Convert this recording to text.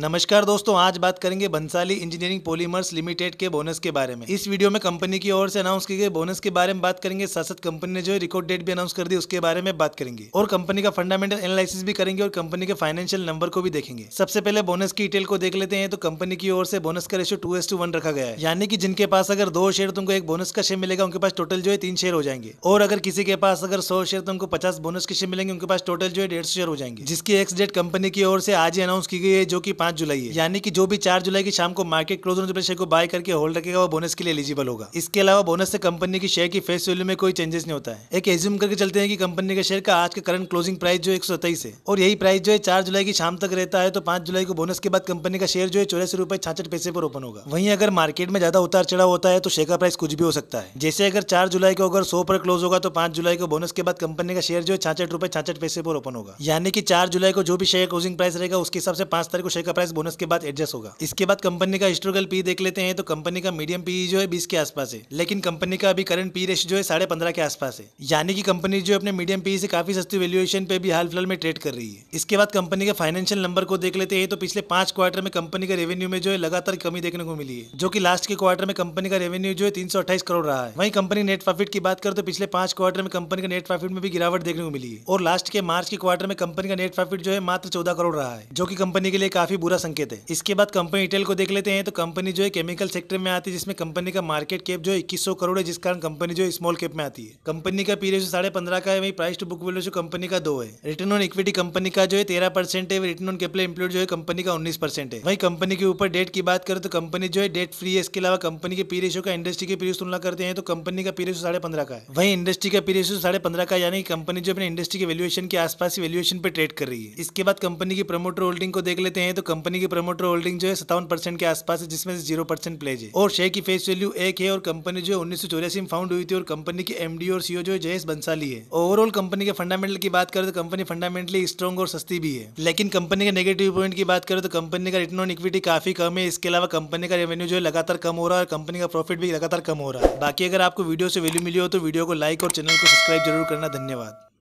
नमस्कार दोस्तों आज बात करेंगे बंसाली इंजीनियरिंग पॉलीमर्स लिमिटेड के बोनस के बारे में इस वीडियो में कंपनी की ओर से अनाउंस किए गए बोनस के बारे में बात करेंगे साथ साथ कंपनी ने जो है रिकॉर्ड डेट भी अनाउंस कर दी उसके बारे में बात करेंगे और कंपनी का फंडामेंटल एनालिसिस भी करेंगे और कंपनी के फाइनेंशियल नंबर को भी देखेंगे सबसे पहले बोनस की डिटेल को देख लेते हैं तो कंपनी की ओर से बोनस का ratio two is to one रखा गया है यानी कि जिनके पास अगर दो शेयर तुमको एक बोनस का शेयर मिलेगा उनके पास टोटल जो है तीन शेयर हो जाएंगे और अगर किसी के पास अगर सौ शेयर तुमको पचास बोनस के शेयर मिलेंगे उनके पास टोटल जो है डेढ़ शेयर हो जाएंगे जिसकी एक्स डेट कंपनी की ओर से आज ही अनाउंस की गई है जो की पांच जुलाई है यानी कि जो भी चार जुलाई की शाम को मार्केट क्लोज होने शेयर को बाय करके होल्ड रखेगा वो बोनस के लिए एलिजिबल होगा इसके अलावा बोनस से कंपनी की शेयर की फेस वैल्यू में कोई चेंजेस नहीं होता है एक एज्यूम करके चलते हैं कि कंपनी के शेयर का आज का करंट क्लोजिंग प्राइस जो एक है और यही प्राइस जो है चार जुलाई की शाम तक रहता है तो पांच जुलाई को बोनस के बाद कंपनी का शेयर जो है चौरासी रुपए छाछठ पैसे पर ओपन होगा वहीं अगर मार्केट में ज्यादा उतार चढ़ाव होता है तो शेयर का प्राइस कुछ भी हो सकता है जैसे अगर चार जुलाई को अगर सौ पर क्लोज होगा तो पांच जुलाई को बोनस के बाद कंपनी का शेयर जो है छाछठ रुपए छाछठ पैसे पर ओपन होगा यानी कि चार जुलाई को जो भी शेयर क्लोजिंग प्राइस रहेगा उसके हिसाब से पांच तारीख को शेयर का प्राइस बोनस के बाद एडजस्ट होगा इसके बाद कंपनी का हिस्टोरिकल पी देख लेते हैं तो कंपनी का मीडियम पी जो है बीस के आसपास है लेकिन कंपनी का अभी करंट पी रेश जो है साढ़े पंद्रह के आसपास है यानी कि कंपनी जो अपने मीडियम पी से काफी सस्ती वैल्यूएशन पे भी हाल फिलहाल में ट्रेड कर रही है इसके बाद कंपनी के फाइनेंशियल नंबर को देख लेते हैं तो पिछले पांच क्वार्टर में कंपनी का रेवेन्यू में जो है लगातार कमी देखने को मिली है जो की लास्ट के क्वार्टर में कंपनी का रेवेन्यू जो है तीन करोड़ रहा है वही कंपनी नेट प्रॉफिट की बात कर तो पिछले पांच क्वार्टर में कंपनी का नेट प्रॉफिट में भी गिरावट देखने को मिली है और लास्ट के मार्च के क्वार्टर में कंपनी का नेट प्रॉफिट जो है मात्र चौदह करोड़ रहा है जो की कंपनी के लिए काफी पूरा संकेत है इसके बाद कंपनी डिटेल को देख लेते हैं तो कंपनी जो है केमिकल सेक्टर में आती है जिसमें कंपनी का मार्केट कैप जो इक्कीस सौ करोड़ है जिस कारण कंपनी जो स्मॉल कैप में आती है कंपनी का पीरियड रेशो साढ़े पंद्रह का है वही price to book value company का दो है रिटर्न ऑन इक्विटी कंपनी का जो है तेरह परसेंट है रिटर्न ऑन कैपिटल एम्प्लॉय जो है कंपनी का उन्नीस परसेंट है वही कंपनी के ऊपर डेट की बात करें तो कंपनी जो है डेट फ्री है इसके अलावा कंपनी के पी का इंडस्ट्री के पीरियड तुलना करते हैं तो कंपनी का पीरियड साढ़े पंद्रह का है वही इंडस्ट्री का पीरियड साढ़े पंद्रह का यानी कंपनी जो अपने इंडस्ट्री के वैल्यूएशन के आसपास ही वैल्यूएशन पर ट्रेड कर रही है इसके बाद कंपनी की प्रमोटर होल्डिंग को देख लेते हैं तो कंपनी की प्रमोटर होल्डिंग जो है सत्तावन परसेंट के आसपास है जिसमें से जीरो परसेंट प्लेज है और शेयर की फेस वैल्यू एक है और कंपनी जो है उन्नीस में फाउंड हुई थी और कंपनी की एमडी और सीओ e जो है जयेश बंसाली है ओवरऑल कंपनी के फंडामेंटल की बात करें तो कंपनी फंडामेंटली स्ट्रॉन्ग और सस्ती भी है लेकिन कंपनी के नेगेटिव पॉइंट की बात करें तो कंपनी का रिटर्न ऑन इक्विटी काफी कम है इसके अलावा कंपनी का रेवेन्यू जो है लगातार कम हो रहा है और कंपनी का प्रॉफिट भी लगातार कम हो रहा है बाकी अगर आपको वीडियो से वैल्यू मिली हो तो वीडियो को लाइक और चैनल को सब्सक्राइब जरूर करना धन्यवाद